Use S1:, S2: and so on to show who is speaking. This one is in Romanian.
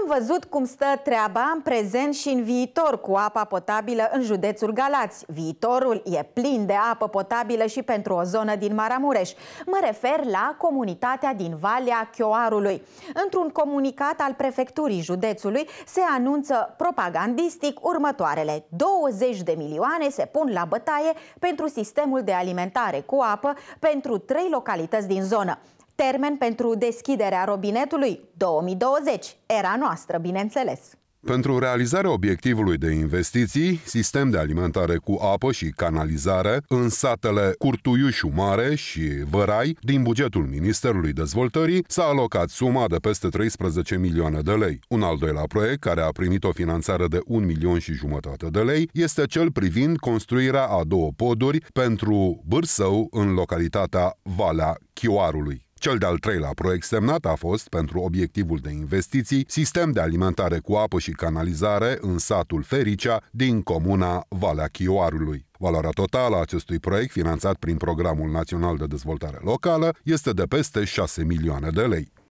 S1: Am văzut cum stă treaba în prezent și în viitor cu apa potabilă în județul Galați. Viitorul e plin de apă potabilă și pentru o zonă din Maramureș. Mă refer la comunitatea din Valea Chioarului. Într-un comunicat al prefecturii județului se anunță propagandistic următoarele. 20 de milioane se pun la bătaie pentru sistemul de alimentare cu apă pentru trei localități din zonă. Termen pentru deschiderea robinetului 2020. Era noastră, bineînțeles.
S2: Pentru realizarea obiectivului de investiții, sistem de alimentare cu apă și canalizare în satele Curtuiușu Mare și Vărai, din bugetul Ministerului Dezvoltării, s-a alocat suma de peste 13 milioane de lei. Un al doilea proiect, care a primit o finanțare de 1 milion și jumătate de lei, este cel privind construirea a două poduri pentru Bârsău în localitatea Valea Chioarului. Cel de-al treilea proiect semnat a fost, pentru obiectivul de investiții, sistem de alimentare cu apă și canalizare în satul Fericea din comuna Valea Chioarului. Valoarea totală a acestui proiect, finanțat prin Programul Național de Dezvoltare Locală, este de peste 6 milioane de lei.